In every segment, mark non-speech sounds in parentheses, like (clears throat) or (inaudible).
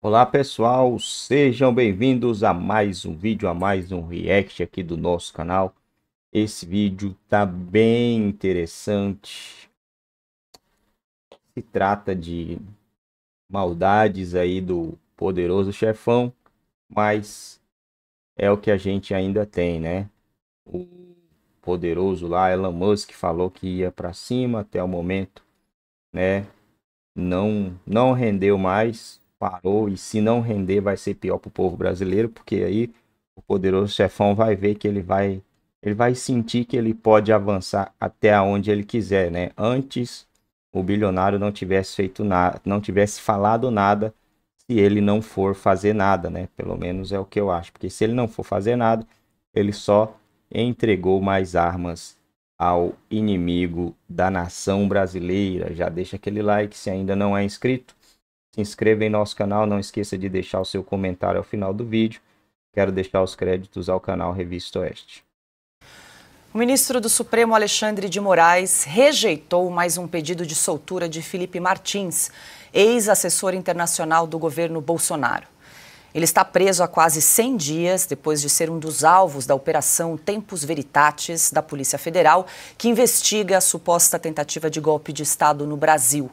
Olá pessoal, sejam bem-vindos a mais um vídeo, a mais um react aqui do nosso canal. Esse vídeo tá bem interessante. Se trata de maldades aí do poderoso chefão, mas é o que a gente ainda tem, né? O poderoso lá, Elon Musk, falou que ia para cima até o momento, né? Não, não rendeu mais, parou e se não render vai ser pior para o povo brasileiro, porque aí o poderoso chefão vai ver que ele vai ele vai sentir que ele pode avançar até onde ele quiser, né? Antes o bilionário não tivesse feito nada, não tivesse falado nada, se ele não for fazer nada, né? Pelo menos é o que eu acho, porque se ele não for fazer nada, ele só entregou mais armas ao inimigo da nação brasileira. Já deixa aquele like se ainda não é inscrito se inscreva em nosso canal, não esqueça de deixar o seu comentário ao final do vídeo. Quero deixar os créditos ao canal Revista Oeste. O ministro do Supremo Alexandre de Moraes rejeitou mais um pedido de soltura de Felipe Martins, ex-assessor internacional do governo Bolsonaro. Ele está preso há quase 100 dias depois de ser um dos alvos da operação Tempus Veritatis da Polícia Federal, que investiga a suposta tentativa de golpe de Estado no Brasil.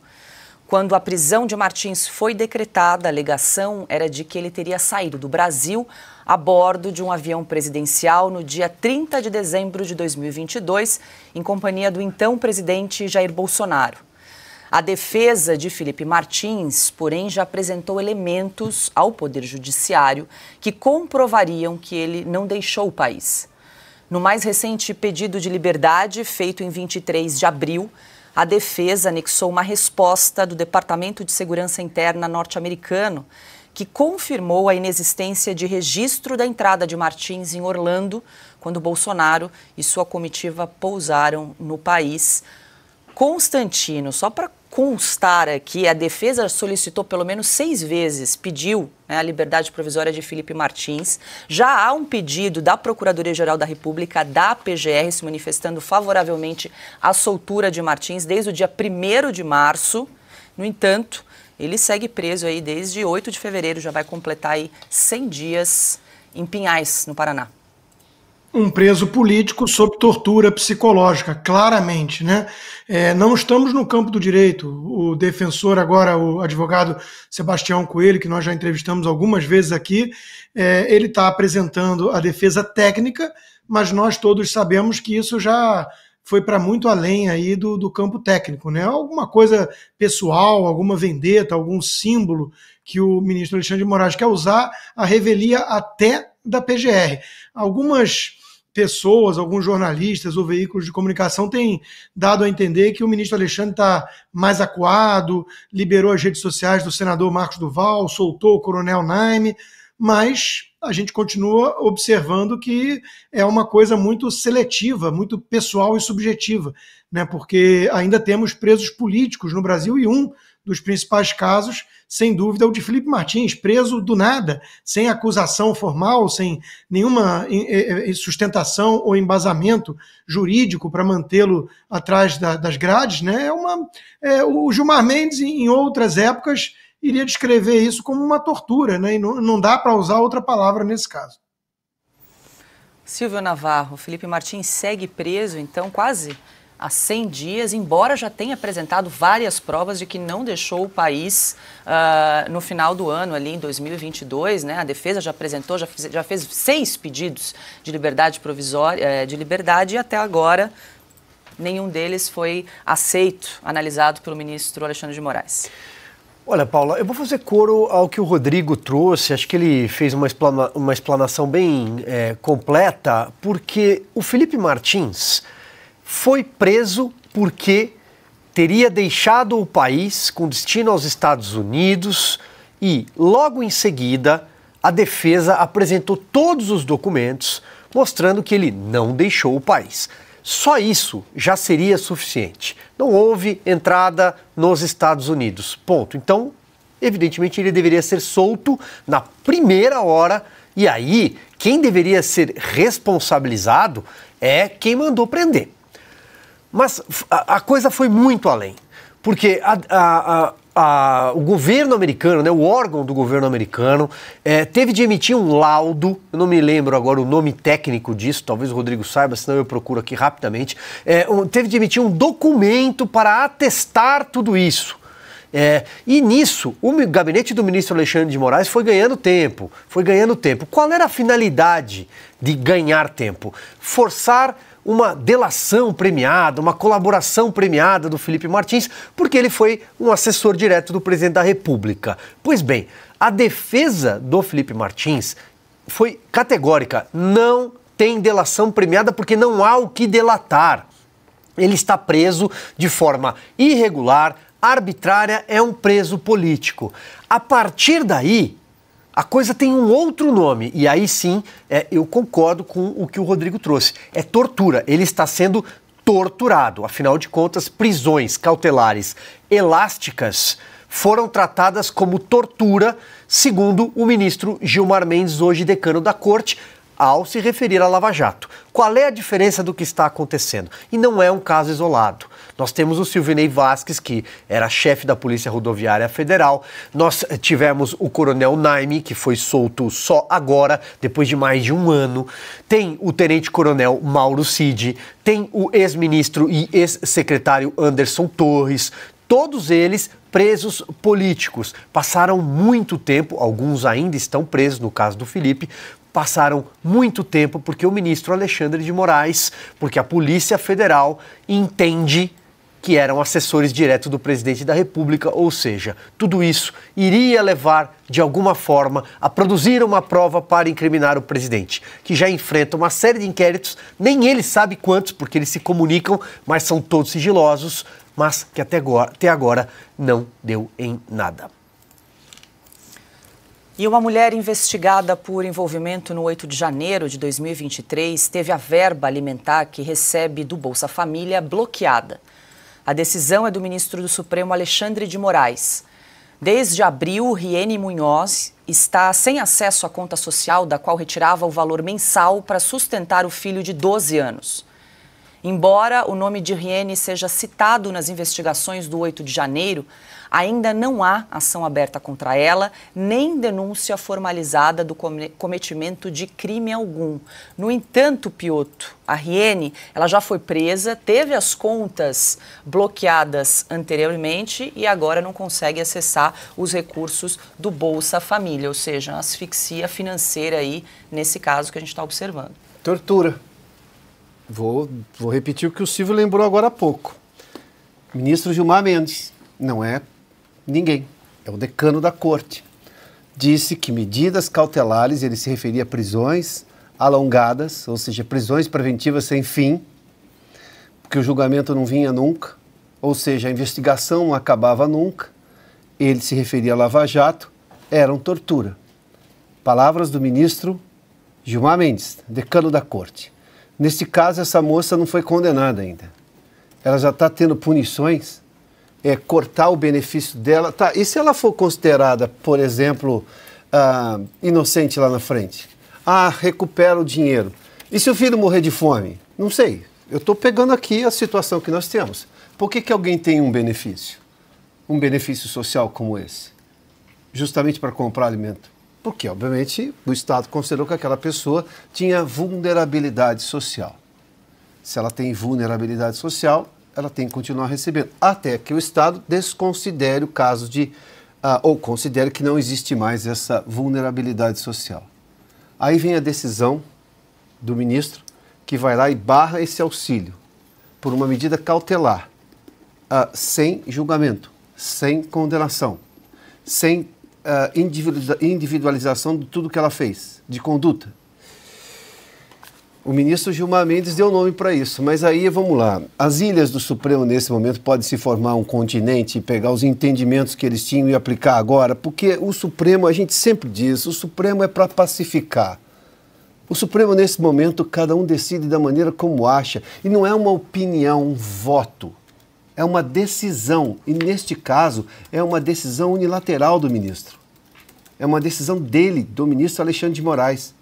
Quando a prisão de Martins foi decretada, a alegação era de que ele teria saído do Brasil a bordo de um avião presidencial no dia 30 de dezembro de 2022, em companhia do então presidente Jair Bolsonaro. A defesa de Felipe Martins, porém, já apresentou elementos ao Poder Judiciário que comprovariam que ele não deixou o país. No mais recente pedido de liberdade, feito em 23 de abril, a defesa anexou uma resposta do Departamento de Segurança Interna norte-americano, que confirmou a inexistência de registro da entrada de Martins em Orlando, quando Bolsonaro e sua comitiva pousaram no país. Constantino, só para constar aqui, a defesa solicitou pelo menos seis vezes, pediu né, a liberdade provisória de Felipe Martins. Já há um pedido da Procuradoria-Geral da República, da PGR, se manifestando favoravelmente à soltura de Martins desde o dia 1 de março. No entanto, ele segue preso aí desde 8 de fevereiro, já vai completar aí 100 dias em Pinhais, no Paraná um preso político sob tortura psicológica, claramente. Né? É, não estamos no campo do direito. O defensor, agora o advogado Sebastião Coelho, que nós já entrevistamos algumas vezes aqui, é, ele está apresentando a defesa técnica, mas nós todos sabemos que isso já foi para muito além aí do, do campo técnico, né? Alguma coisa pessoal, alguma vendeta, algum símbolo que o ministro Alexandre de Moraes quer usar, a revelia até da PGR. Algumas pessoas, alguns jornalistas ou veículos de comunicação têm dado a entender que o ministro Alexandre está mais acuado, liberou as redes sociais do senador Marcos Duval, soltou o coronel Naime, mas a gente continua observando que é uma coisa muito seletiva, muito pessoal e subjetiva, né? porque ainda temos presos políticos no Brasil e um dos principais casos sem dúvida, é o de Felipe Martins, preso do nada, sem acusação formal, sem nenhuma é, é, sustentação ou embasamento jurídico para mantê-lo atrás da, das grades, né? É uma, é, o Gilmar Mendes, em outras épocas, iria descrever isso como uma tortura, né? E não, não dá para usar outra palavra nesse caso. Silvio Navarro, Felipe Martins segue preso, então, quase há 100 dias, embora já tenha apresentado várias provas de que não deixou o país uh, no final do ano, ali em 2022. Né? A defesa já apresentou, já fez, já fez seis pedidos de liberdade provisória, eh, de liberdade, e até agora nenhum deles foi aceito, analisado pelo ministro Alexandre de Moraes. Olha, Paula, eu vou fazer coro ao que o Rodrigo trouxe. Acho que ele fez uma, explana uma explanação bem é, completa, porque o Felipe Martins, foi preso porque teria deixado o país com destino aos Estados Unidos e, logo em seguida, a defesa apresentou todos os documentos mostrando que ele não deixou o país. Só isso já seria suficiente. Não houve entrada nos Estados Unidos. Ponto. Então, evidentemente, ele deveria ser solto na primeira hora. E aí, quem deveria ser responsabilizado é quem mandou prender. Mas a, a coisa foi muito além, porque a, a, o governo americano, né, o órgão do governo americano, é, teve de emitir um laudo, eu não me lembro agora o nome técnico disso, talvez o Rodrigo saiba, senão eu procuro aqui rapidamente, é, um, teve de emitir um documento para atestar tudo isso. É, e nisso, o gabinete do ministro Alexandre de Moraes foi ganhando tempo, foi ganhando tempo. Qual era a finalidade de ganhar tempo? Forçar uma delação premiada, uma colaboração premiada do Felipe Martins, porque ele foi um assessor direto do presidente da República. Pois bem, a defesa do Felipe Martins foi categórica: não tem delação premiada porque não há o que delatar. Ele está preso de forma irregular, arbitrária, é um preso político. A partir daí, a coisa tem um outro nome, e aí sim é, eu concordo com o que o Rodrigo trouxe. É tortura. Ele está sendo torturado. Afinal de contas, prisões cautelares elásticas foram tratadas como tortura, segundo o ministro Gilmar Mendes, hoje decano da corte, ao se referir à Lava Jato. Qual é a diferença do que está acontecendo? E não é um caso isolado. Nós temos o Silvinei Vasques, que era chefe da Polícia Rodoviária Federal. Nós eh, tivemos o Coronel Naime, que foi solto só agora, depois de mais de um ano. Tem o Tenente Coronel Mauro Cid. Tem o ex-ministro e ex-secretário Anderson Torres. Todos eles presos políticos. Passaram muito tempo, alguns ainda estão presos, no caso do Felipe, passaram muito tempo porque o ministro Alexandre de Moraes, porque a Polícia Federal entende que eram assessores diretos do presidente da República, ou seja, tudo isso iria levar, de alguma forma, a produzir uma prova para incriminar o presidente, que já enfrenta uma série de inquéritos, nem ele sabe quantos, porque eles se comunicam, mas são todos sigilosos, mas que até agora, até agora não deu em nada. E uma mulher investigada por envolvimento no 8 de janeiro de 2023 teve a verba alimentar que recebe do Bolsa Família bloqueada. A decisão é do ministro do Supremo Alexandre de Moraes. Desde abril, Riene Munhoz está sem acesso à conta social da qual retirava o valor mensal para sustentar o filho de 12 anos. Embora o nome de Riene seja citado nas investigações do 8 de janeiro, ainda não há ação aberta contra ela, nem denúncia formalizada do cometimento de crime algum. No entanto, Pioto, a Riene, ela já foi presa, teve as contas bloqueadas anteriormente e agora não consegue acessar os recursos do Bolsa Família, ou seja, asfixia financeira aí nesse caso que a gente está observando. Tortura. Vou, vou repetir o que o Silvio lembrou agora há pouco. Ministro Gilmar Mendes, não é ninguém, é o decano da corte. Disse que medidas cautelares, ele se referia a prisões alongadas, ou seja, prisões preventivas sem fim, porque o julgamento não vinha nunca, ou seja, a investigação não acabava nunca. Ele se referia a Lava Jato, eram tortura. Palavras do ministro Gilmar Mendes, decano da corte. Neste caso, essa moça não foi condenada ainda. Ela já está tendo punições, é, cortar o benefício dela. Tá, e se ela for considerada, por exemplo, ah, inocente lá na frente? Ah, recupera o dinheiro. E se o filho morrer de fome? Não sei. Eu estou pegando aqui a situação que nós temos. Por que, que alguém tem um benefício? Um benefício social como esse? Justamente para comprar alimento porque, obviamente, o Estado considerou que aquela pessoa tinha vulnerabilidade social. Se ela tem vulnerabilidade social, ela tem que continuar recebendo, até que o Estado desconsidere o caso de, uh, ou considere que não existe mais essa vulnerabilidade social. Aí vem a decisão do ministro que vai lá e barra esse auxílio por uma medida cautelar, uh, sem julgamento, sem condenação, sem individualização de tudo que ela fez, de conduta. O ministro Gilmar Mendes deu nome para isso, mas aí vamos lá. As ilhas do Supremo nesse momento podem se formar um continente e pegar os entendimentos que eles tinham e aplicar agora, porque o Supremo, a gente sempre diz, o Supremo é para pacificar. O Supremo nesse momento cada um decide da maneira como acha e não é uma opinião, um voto é uma decisão, e neste caso é uma decisão unilateral do ministro. É uma decisão dele, do ministro Alexandre de Moraes.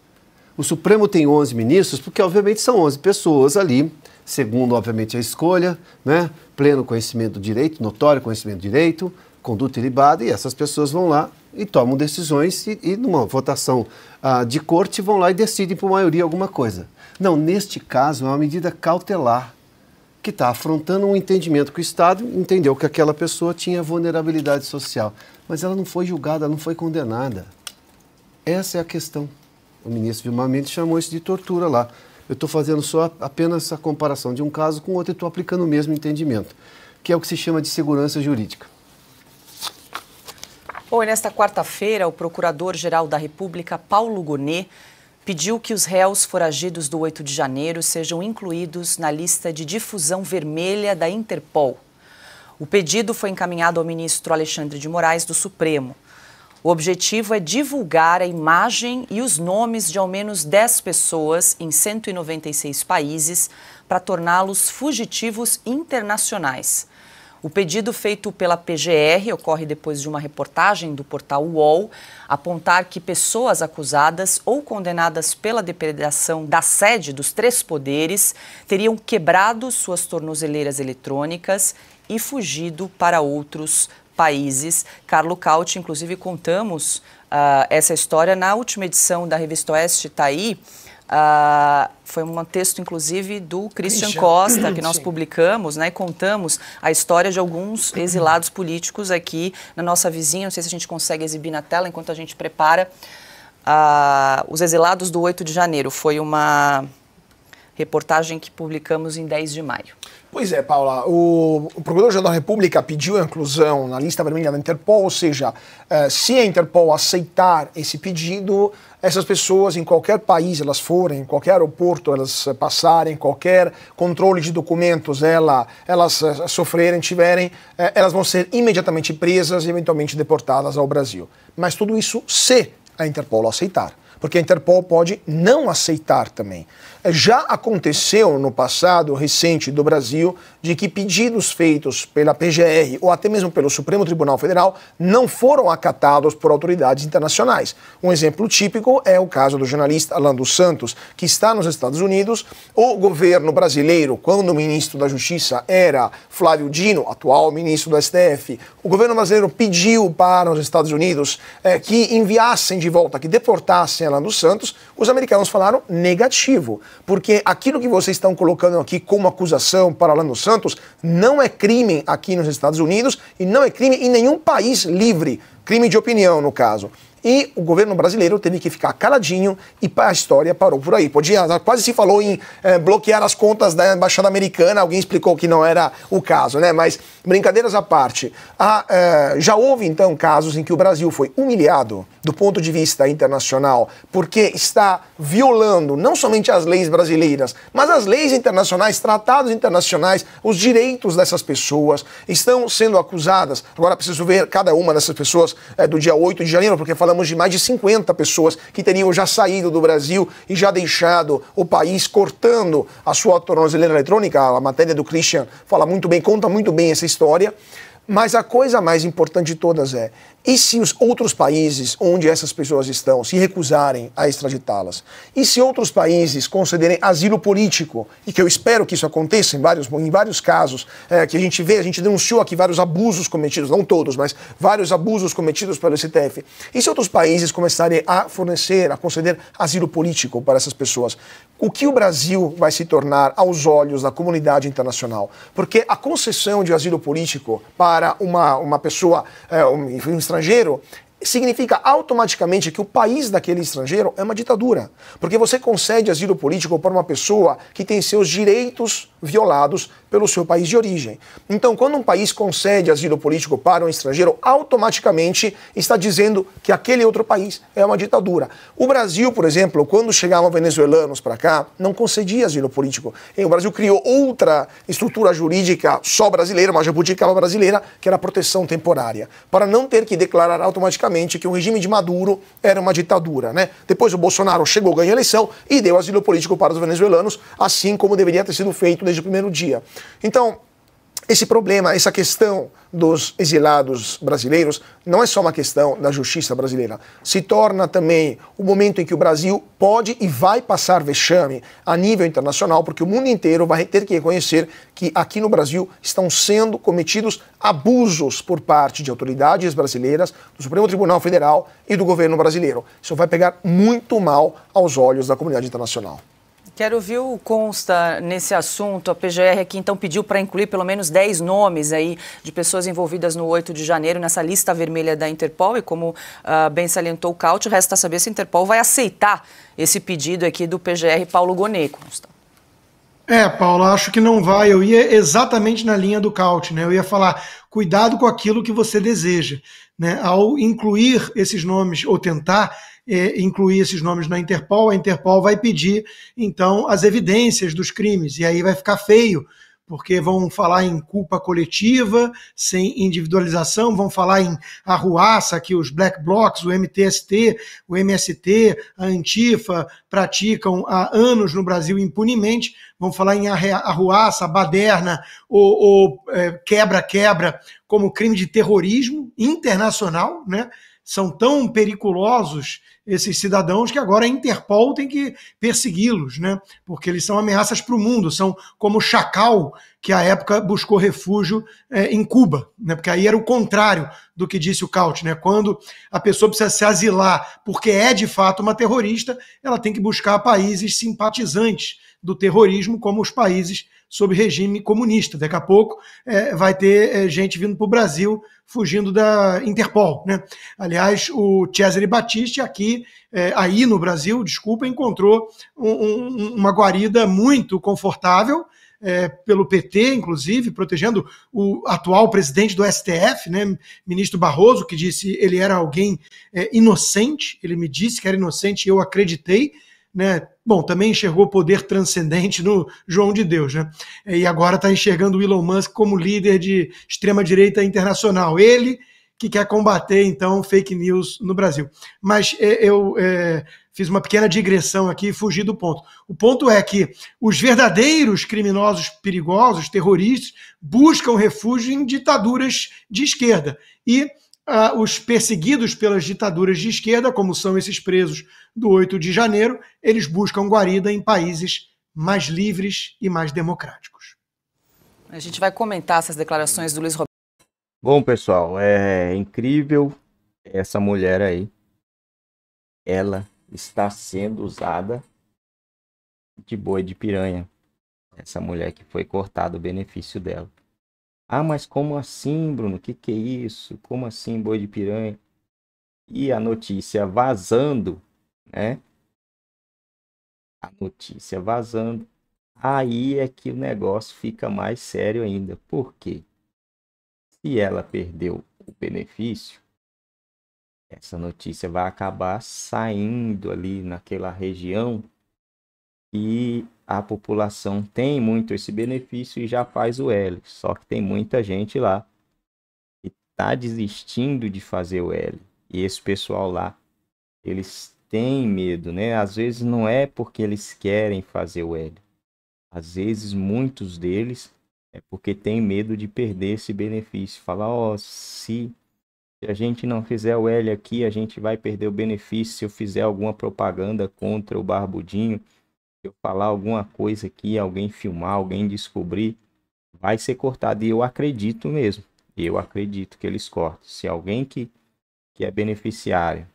O Supremo tem 11 ministros, porque obviamente são 11 pessoas ali, segundo obviamente a escolha, né? pleno conhecimento do direito, notório conhecimento do direito, conduta ilibada, e essas pessoas vão lá e tomam decisões e, e numa votação ah, de corte vão lá e decidem por maioria alguma coisa. Não, neste caso é uma medida cautelar que está afrontando um entendimento que o Estado entendeu que aquela pessoa tinha vulnerabilidade social. Mas ela não foi julgada, não foi condenada. Essa é a questão. O ministro Vilmar Mendes chamou isso de tortura lá. Eu estou fazendo só apenas a comparação de um caso com outro e estou aplicando o mesmo entendimento, que é o que se chama de segurança jurídica. Bom, nesta quarta-feira, o Procurador-Geral da República, Paulo Gonet, pediu que os réus foragidos do 8 de janeiro sejam incluídos na lista de difusão vermelha da Interpol. O pedido foi encaminhado ao ministro Alexandre de Moraes do Supremo. O objetivo é divulgar a imagem e os nomes de ao menos 10 pessoas em 196 países para torná-los fugitivos internacionais. O pedido feito pela PGR ocorre depois de uma reportagem do portal UOL apontar que pessoas acusadas ou condenadas pela depredação da sede dos três poderes teriam quebrado suas tornozeleiras eletrônicas e fugido para outros países. Carlo Cauti, inclusive, contamos uh, essa história na última edição da Revista Oeste, está aí. Ah, foi um texto, inclusive, do Christian, Costa, que nós publicamos né, e contamos a história de alguns (clears throat) exilados políticos aqui na nossa vizinha. Não sei se a gente consegue exibir na tela enquanto a gente prepara. Ah, os exilados do 8 de janeiro. Foi uma reportagem que publicamos em 10 de maio. Pois é, Paula. O, o Procurador-Geral da República pediu a inclusão na lista vermelha da Interpol, ou seja, eh, se a Interpol aceitar esse pedido, essas pessoas, em qualquer país elas forem, em qualquer aeroporto elas eh, passarem, qualquer controle de documentos ela, elas eh, sofrerem, tiverem, eh, elas vão ser imediatamente presas e eventualmente deportadas ao Brasil. Mas tudo isso se a Interpol aceitar. Porque a Interpol pode não aceitar também. Já aconteceu no passado recente do Brasil de que pedidos feitos pela PGR ou até mesmo pelo Supremo Tribunal Federal não foram acatados por autoridades internacionais. Um exemplo típico é o caso do jornalista Alan dos Santos, que está nos Estados Unidos. O governo brasileiro, quando o ministro da Justiça era Flávio Dino, atual ministro do STF, o governo brasileiro pediu para os Estados Unidos é, que enviassem de volta, que deportassem Alan dos Santos. Os americanos falaram negativo porque aquilo que vocês estão colocando aqui como acusação para dos Santos não é crime aqui nos Estados Unidos e não é crime em nenhum país livre, crime de opinião no caso. E o governo brasileiro teve que ficar caladinho e a história parou por aí. Podia, quase se falou em eh, bloquear as contas da Embaixada Americana, alguém explicou que não era o caso, né? Mas brincadeiras à parte, a, eh, já houve então casos em que o Brasil foi humilhado do ponto de vista internacional porque está violando não somente as leis brasileiras, mas as leis internacionais, tratados internacionais, os direitos dessas pessoas estão sendo acusadas. Agora preciso ver cada uma dessas pessoas eh, do dia 8 de janeiro, porque falamos falamos de mais de 50 pessoas que teriam já saído do Brasil e já deixado o país, cortando a sua tornozeleira eletrônica. A matéria do Christian fala muito bem, conta muito bem essa história. Mas a coisa mais importante de todas é e se os outros países onde essas pessoas estão se recusarem a extraditá-las? E se outros países concederem asilo político? E que eu espero que isso aconteça em vários, em vários casos é, que a gente vê, a gente denunciou aqui vários abusos cometidos, não todos, mas vários abusos cometidos pelo STF. E se outros países começarem a fornecer, a conceder asilo político para essas pessoas? O que o Brasil vai se tornar aos olhos da comunidade internacional? Porque a concessão de asilo político para uma, uma pessoa, é, um, um estrangeiro, significa automaticamente que o país daquele estrangeiro é uma ditadura. Porque você concede asilo político para uma pessoa que tem seus direitos violados pelo seu país de origem. Então, quando um país concede asilo político para um estrangeiro, automaticamente está dizendo que aquele outro país é uma ditadura. O Brasil, por exemplo, quando chegavam venezuelanos para cá, não concedia asilo político. E o Brasil criou outra estrutura jurídica só brasileira, uma jabuticaba brasileira, que era a proteção temporária, para não ter que declarar automaticamente que o regime de Maduro era uma ditadura. Né? Depois o Bolsonaro chegou, ganhou a eleição e deu asilo político para os venezuelanos, assim como deveria ter sido feito desde o primeiro dia. Então, esse problema, essa questão dos exilados brasileiros não é só uma questão da justiça brasileira. Se torna também o momento em que o Brasil pode e vai passar vexame a nível internacional, porque o mundo inteiro vai ter que reconhecer que aqui no Brasil estão sendo cometidos abusos por parte de autoridades brasileiras, do Supremo Tribunal Federal e do governo brasileiro. Isso vai pegar muito mal aos olhos da comunidade internacional. Quero ouvir o consta nesse assunto. A PGR aqui então pediu para incluir pelo menos 10 nomes aí de pessoas envolvidas no 8 de janeiro nessa lista vermelha da Interpol. E como uh, bem salientou o Caut, resta saber se a Interpol vai aceitar esse pedido aqui do PGR Paulo Gonê, consta. É, Paulo. acho que não vai. Eu ia exatamente na linha do Caut, né? Eu ia falar, cuidado com aquilo que você deseja. Né? Ao incluir esses nomes ou tentar incluir esses nomes na Interpol, a Interpol vai pedir, então, as evidências dos crimes, e aí vai ficar feio, porque vão falar em culpa coletiva, sem individualização, vão falar em arruaça que os black blocs, o MTST, o MST, a Antifa praticam há anos no Brasil impunemente, vão falar em arruaça, baderna ou é, quebra-quebra como crime de terrorismo internacional, né? são tão periculosos esses cidadãos que agora a Interpol tem que persegui-los, né? Porque eles são ameaças para o mundo, são como o chacal que à época buscou refúgio é, em Cuba, né? Porque aí era o contrário do que disse o Caut, né? Quando a pessoa precisa se asilar porque é de fato uma terrorista, ela tem que buscar países simpatizantes do terrorismo, como os países sob regime comunista. Daqui a pouco é, vai ter é, gente vindo para o Brasil fugindo da Interpol. Né? Aliás, o Cesare Battisti aqui, é, aí no Brasil, desculpa, encontrou um, um, uma guarida muito confortável, é, pelo PT, inclusive, protegendo o atual presidente do STF, né, ministro Barroso, que disse ele era alguém é, inocente, ele me disse que era inocente e eu acreditei né? Bom, também enxergou poder transcendente no João de Deus, né? E agora está enxergando o Elon Musk como líder de extrema-direita internacional. Ele que quer combater, então, fake news no Brasil. Mas é, eu é, fiz uma pequena digressão aqui fugi do ponto. O ponto é que os verdadeiros criminosos perigosos, terroristas, buscam refúgio em ditaduras de esquerda. E ah, os perseguidos pelas ditaduras de esquerda, como são esses presos do 8 de janeiro, eles buscam guarida em países mais livres e mais democráticos. A gente vai comentar essas declarações do Luiz Roberto. Bom, pessoal, é incrível essa mulher aí. Ela está sendo usada de boi de piranha. Essa mulher que foi cortado o benefício dela. Ah, mas como assim, Bruno? Que que é isso? Como assim, boi de piranha? E a notícia vazando, né? A notícia vazando. Aí é que o negócio fica mais sério ainda. Por quê? Se ela perdeu o benefício, essa notícia vai acabar saindo ali naquela região e a população tem muito esse benefício e já faz o L. Só que tem muita gente lá que está desistindo de fazer o L. E esse pessoal lá, eles têm medo, né? Às vezes não é porque eles querem fazer o L. Às vezes muitos deles é porque tem medo de perder esse benefício. Falar, ó, oh, se a gente não fizer o L aqui, a gente vai perder o benefício se eu fizer alguma propaganda contra o barbudinho eu falar alguma coisa aqui, alguém filmar, alguém descobrir, vai ser cortado. E eu acredito mesmo. Eu acredito que eles cortam. Se alguém que, que é beneficiário,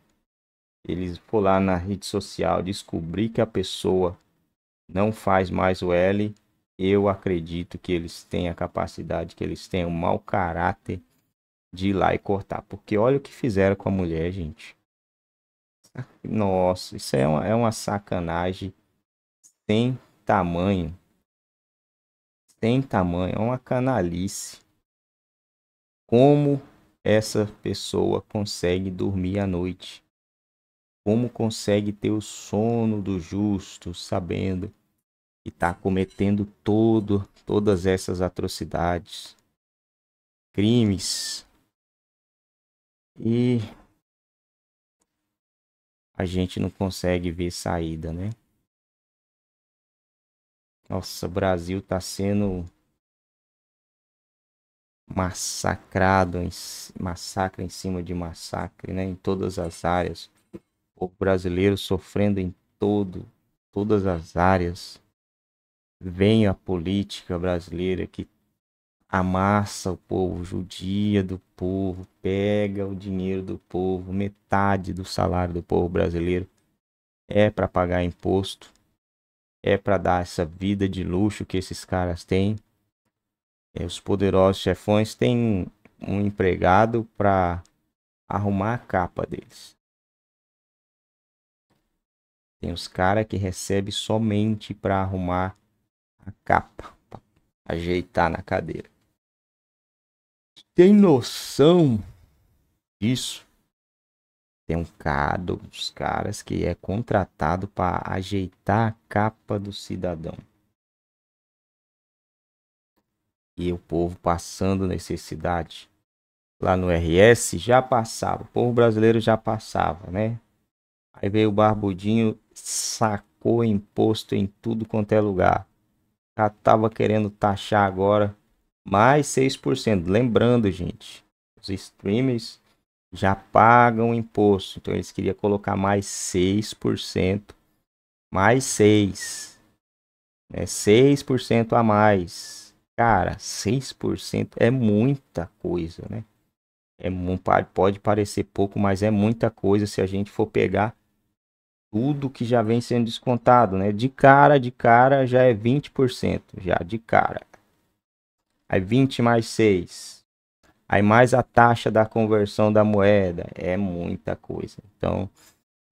eles for lá na rede social descobrir que a pessoa não faz mais o L, eu acredito que eles têm a capacidade, que eles têm o um mau caráter de ir lá e cortar. Porque olha o que fizeram com a mulher, gente. Nossa, isso é uma, é uma sacanagem sem tamanho. Sem tamanho, é uma canalice. Como essa pessoa consegue dormir à noite? Como consegue ter o sono do justo, sabendo que está cometendo todo, todas essas atrocidades, crimes? E a gente não consegue ver saída, né? Nossa, o Brasil tá sendo massacrado, em, massacre em cima de massacre, né? Em todas as áreas. O brasileiro sofrendo em todo, todas as áreas. Vem a política brasileira que amassa o povo, judia do povo, pega o dinheiro do povo, metade do salário do povo brasileiro é para pagar imposto é para dar essa vida de luxo que esses caras têm. É, os poderosos chefões têm um empregado para arrumar a capa deles. Tem os caras que recebe somente para arrumar a capa, ajeitar na cadeira. Tem noção disso? Tem um cara, uns caras que é contratado para ajeitar a capa do cidadão. E o povo passando necessidade. Lá no RS já passava, o povo brasileiro já passava, né? Aí veio o Barbudinho, sacou imposto em tudo quanto é lugar. Já tava querendo taxar agora mais 6%. Lembrando, gente, os streamers já pagam imposto. Então eles queriam colocar mais 6%, mais 6. Né? 6% a mais. Cara, 6% é muita coisa, né? É, pode parecer pouco, mas é muita coisa se a gente for pegar tudo que já vem sendo descontado, né? De cara, de cara já é 20%, já de cara. Aí 20 mais 6, Aí mais a taxa da conversão da moeda. É muita coisa. Então,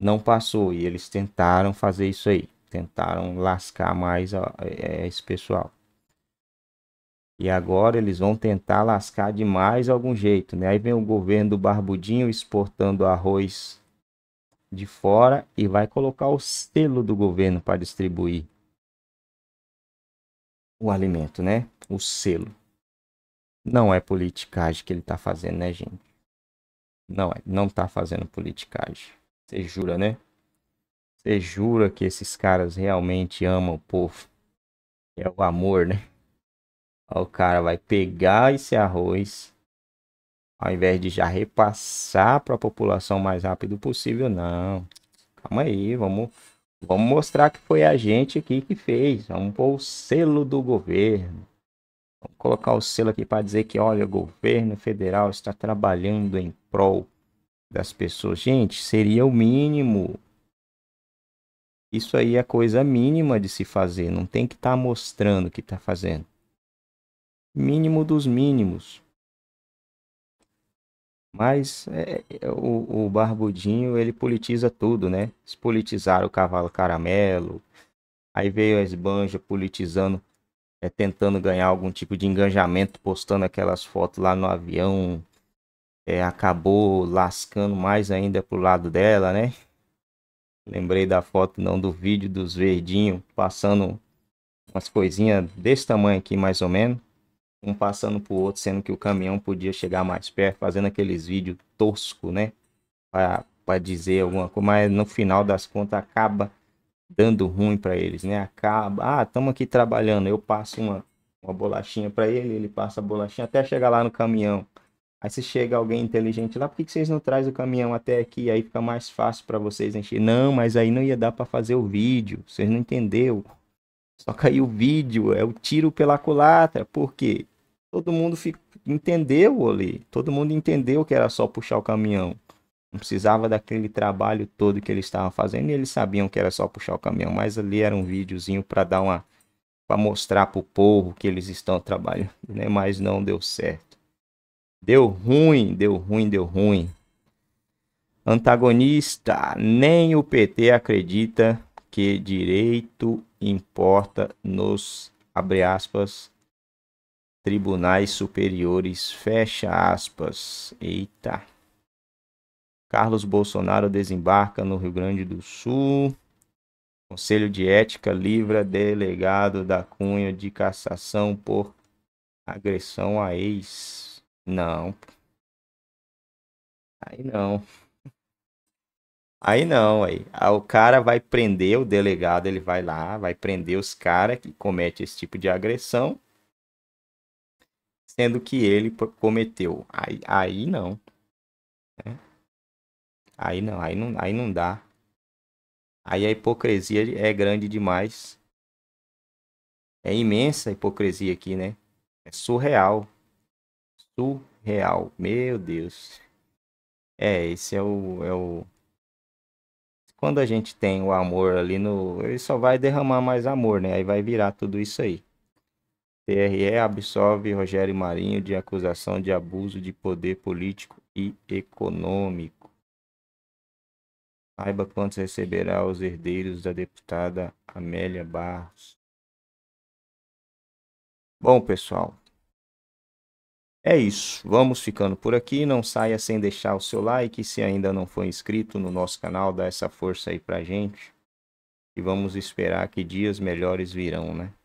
não passou. E eles tentaram fazer isso aí. Tentaram lascar mais é, é, esse pessoal. E agora eles vão tentar lascar de mais algum jeito, né? Aí vem o governo do Barbudinho exportando arroz de fora e vai colocar o selo do governo para distribuir o alimento, né? O selo. Não é politicagem que ele tá fazendo, né, gente? Não é, não tá fazendo politicagem. Você jura, né? Você jura que esses caras realmente amam o povo? É o amor, né? o cara vai pegar esse arroz, ao invés de já repassar para a população o mais rápido possível, não. Calma aí, vamos, vamos mostrar que foi a gente aqui que fez. Vamos pôr o selo do governo colocar o selo aqui para dizer que, olha, o governo federal está trabalhando em prol das pessoas. Gente, seria o mínimo. Isso aí é coisa mínima de se fazer. Não tem que estar tá mostrando que está fazendo. Mínimo dos mínimos. Mas é, é, o, o, Barbudinho, ele politiza tudo, né? Eles politizaram o cavalo caramelo. Aí veio a esbanja politizando é, tentando ganhar algum tipo de engajamento, postando aquelas fotos lá no avião, é, acabou lascando mais ainda pro lado dela, né? Lembrei da foto, não do vídeo dos verdinhos, passando umas coisinhas desse tamanho aqui, mais ou menos. Um passando pro outro, sendo que o caminhão podia chegar mais perto, fazendo aqueles vídeos tosco, né? Pra, pra dizer alguma coisa, mas no final das contas acaba dando ruim para eles, né? Acaba, ah, estamos aqui trabalhando, eu passo uma, uma bolachinha para ele, ele passa a bolachinha até chegar lá no caminhão. Aí se chega alguém inteligente lá, por que, que vocês não trazem o caminhão até aqui? Aí fica mais fácil para vocês encher. Não, mas aí não ia dar para fazer o vídeo, vocês não entendeu. Só caiu o vídeo, é o tiro pela culatra, por quê? Todo mundo fica, entendeu ali, todo mundo entendeu que era só puxar o caminhão. Não precisava daquele trabalho todo que eles estavam fazendo e eles sabiam que era só puxar o caminhão, mas ali era um videozinho para dar uma para mostrar para o povo que eles estão trabalhando, né? Mas não deu certo. Deu ruim, deu ruim, deu ruim. Antagonista, nem o PT acredita que direito importa nos abre aspas tribunais superiores fecha aspas. Eita. Carlos Bolsonaro desembarca no Rio Grande do Sul. Conselho de Ética livra delegado da Cunha de cassação por agressão a ex. Não. Aí não. Aí não, aí. Ah, o cara vai prender o delegado, ele vai lá, vai prender os caras que cometem esse tipo de agressão, sendo que ele cometeu. Aí, aí não. Né? Aí não, aí não, aí não dá. Aí a hipocrisia é grande demais. É imensa a hipocrisia aqui, né? É surreal. Surreal. Meu Deus. É, esse é o, é o. Quando a gente tem o amor ali no. Ele só vai derramar mais amor, né? Aí vai virar tudo isso aí. TRE absolve Rogério Marinho de acusação de abuso de poder político e econômico. Saiba quantos receberá os herdeiros da deputada Amélia Barros. Bom, pessoal, é isso. Vamos ficando por aqui. Não saia sem deixar o seu like. Se ainda não for inscrito no nosso canal, dá essa força aí pra gente. E vamos esperar que dias melhores virão, né?